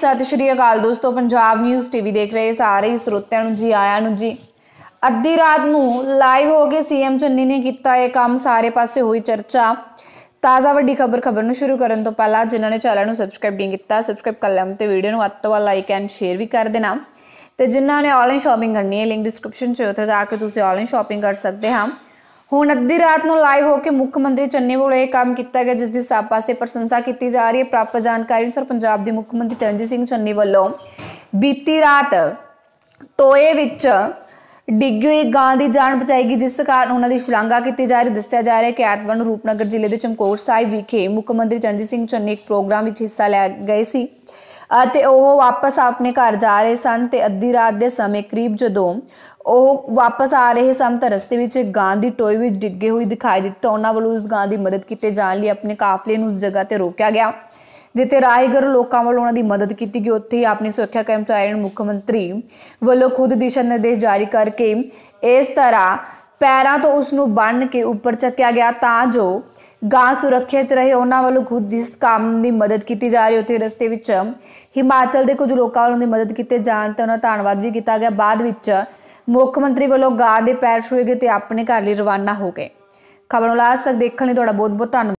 ਸਤਿ ਸ਼੍ਰੀ ਅਕਾਲ ਦੋਸਤੋ Punjab news TV ਦੇਖ ਰਹੇ ਸਾਰੇ ਸਰੋਤਿਆਂ ਨੂੰ ਜੀ ਆਇਆਂ ਨੂੰ ਜੀ ਅੱਧੀ ਰਾਤ ਨੂੰ ਲਾਈਵ ਹੋ ਕੇ ਸੀਐਮ ਚੰਨੀ ਨੇ ਕੀਤਾ ਇਹ ਕੰਮ ਸਾਰੇ ਪਾਸੇ ਹੋਈ ਚਰਚਾ ਤਾਜ਼ਾ ਵੱਡੀ ਖਬਰ ਖਬਰ ਨੂੰ ਸ਼ੁਰੂ ਕਰਨ ਤੋਂ ਪਹਿਲਾਂ ਜਿਨ੍ਹਾਂ ਨੇ ਚੈਨਲ ਨੂੰ ਸਬਸਕ੍ਰਾਈਬ ਨਹੀਂ ਕੀਤਾ ਸਬਸਕ੍ਰਾਈਬ ਕਰ ਲੈਣ ਤੇ ਵੀਡੀਓ ਨੂੰ ਵੱਧ ਤੋਂ ਵੱਧ ਲਾਈਕ ਐਂਡ ਸ਼ੇਅਰ ਵੀ ਕਰ ਦੇਣਾ ਤੇ ਜਿਨ੍ਹਾਂ ਨੇ ਆਨਲਾਈਨ ਸ਼ਾਪਿੰਗ ਕਰਨੀ ਹੈ ਲਿੰਕ ਡਿਸਕ੍ਰਿਪਸ਼ਨ 'ਚ ਉੱਥੇ ਜਾ ਕੇ ਤੁਸੀਂ ਆਨਲਾਈਨ ਸ਼ਾਪਿੰਗ ਕਰ ਸਕਦੇ ਹਾਂ ਹੁਣ ਅੱਧੀ ਰਾਤ ਨੂੰ ਲਾਈਵ ਹੋ ਕੇ ਮੁੱਖ ਮੰਤਰੀ ਚੰਨੇ ਵੱਲੋਂ ਇਹ ਕੰਮ ਕੀਤਾ ਗਿਆ ਜਿਸ ਦੀ ਸਭ ਪਾਸੇ ਪ੍ਰਸ਼ੰਸਾ ਕੀਤੀ ਜਾ ਰਹੀ ਹੈ ਪ੍ਰਾਪਤ ਜਾਣਕਾਰੀ ਅਨੁਸਾਰ ਪੰਜਾਬ ਦੇ ਮੁੱਖ ਮੰਤਰੀ ਚਰਨਜੀਤ ਸਿੰਘ ਚੰਨੀ ਵੱਲੋਂ ਬੀਤੀ ਰਾਤ ਤੋਏ ਵਿੱਚ ਡਿੱਗੀ ਗਾਂ ਦੀ ਜਾਨ ਬਚਾਈ ਗਈ ਜਿਸ ਕਾਰਨ ਉਹਨਾਂ ਦੀ ਸ਼ਲਾਘਾ ਕੀਤੀ ਜਾ ਰਹੀ ਦੱਸਿਆ ਜਾ ਰਿਹਾ ਹੈ ਕਿ ਐਤਵਾਰ ਨੂੰ ਰੂਪਨਗਰ ਜ਼ਿਲ੍ਹੇ ਦੇ ਚਮਕੌਰ ਸਾਹਿਬ ਵਿਖੇ ਮੁੱਖ ਮੰਤਰੀ ਚਰਨਜੀਤ ਸਿੰਘ ਚੰਨੀ ਇੱਕ ਪ੍ਰੋਗਰਾਮ ਵਿੱਚ ਹਿੱਸਾ ਲੈ ਗਏ ਸੀ ਅਤੇ ਉਹ ਵਾਪਸ ਆਪਣੇ ਘਰ ਜਾ ਰਹੇ ਸਨ ਤੇ ਅੱਧੀ ਰਾਤ ਦੇ ਸਮੇਂ ਕਰੀਬ ਜਦੋਂ ਉਹ ਵਾਪਸ ਆ ਰਹੇ ਸਨ ਤਾਂ ਰਸਤੇ ਵਿੱਚ ਗਾਂ ਦੀ ਟੋਏ ਵਿੱਚ ਡਿੱਗੇ ਹੋਈ ਦਿਖਾਈ ਦਿੱਤੀ ਤਾਂ ਉਹਨਾਂ ਵੱਲੋਂ ਉਸ ਗਾਂ ਦੀ ਮਦਦ ਕੀਤੇ ਜਾਣ ਲਈ ਆਪਣੇ ਕਾਫਲੇ ਨੂੰ ਉਸ ਜਗ੍ਹਾ ਤੇ ਰੋਕਿਆ ਗਿਆ ਜਿੱਥੇ ਰਾਹਗਰ ਲੋਕਾਂ ਵੱਲੋਂ ਉਹਨਾਂ ਦੀ ਮਦਦ ਕੀਤੀ ਗਈ ਉੱਥੇ ਹੀ ਆਪਣੀ ਸੁਰੱਖਿਆ ਕਰਮਚਾਰੀ ਨੂੰ ਮੁੱਖ ਮੰਤਰੀ ਵੱਲੋਂ ਖੁਦ ਦਿਸ਼ਾ ਨਿਰਦੇਸ਼ ਜਾਰੀ ਕਰਕੇ ਇਸ ਤਰ੍ਹਾਂ ਪੈਰਾਂ ਤੋਂ ਉਸ ਨੂੰ ਬੰਨ ਕੇ ਉੱਪਰ ਚੱਕਿਆ ਗਿਆ ਤਾਂ ਜੋ ਗਾਂ ਸੁਰੱਖਿਅਤ ਰਹੇ ਉਹਨਾਂ ਵੱਲੋਂ ਖੁਦ ਇਸ ਕੰਮ ਦੀ ਮਦਦ ਕੀਤੀ ਜਾ ਰਹੀ ਉੱਥੇ ਰਸਤੇ ਵਿੱਚ ਹਿਮਾਚਲ ਦੇ ਕੁਝ ਲੋਕਾਂ ਵੱਲੋਂ ਦੀ ਮਦਦ ਕੀਤੇ ਜਾਣ ਤੇ ਉਹਨਾਂ ਦਾ ਧੰਨਵਾਦ ਵੀ ਕੀਤਾ ਗਿਆ ਬਾਅਦ ਵਿੱਚ ਮੁੱਖ ਮੰਤਰੀ ਵੱਲੋਂ ਗਾਂ ਦੇ ਪੈਰ ਛੂਏ ਗਏ ਤੇ ਆਪਣੇ ਘਰ ਲਈ ਰਵਾਨਾ ਹੋ ਗਏ ਖਬਰ ਨੂੰ ਦੇਖਣ ਲਈ ਤੁਹਾਡਾ ਬਹੁਤ ਬਹੁਤ ਧੰਨਵਾਦ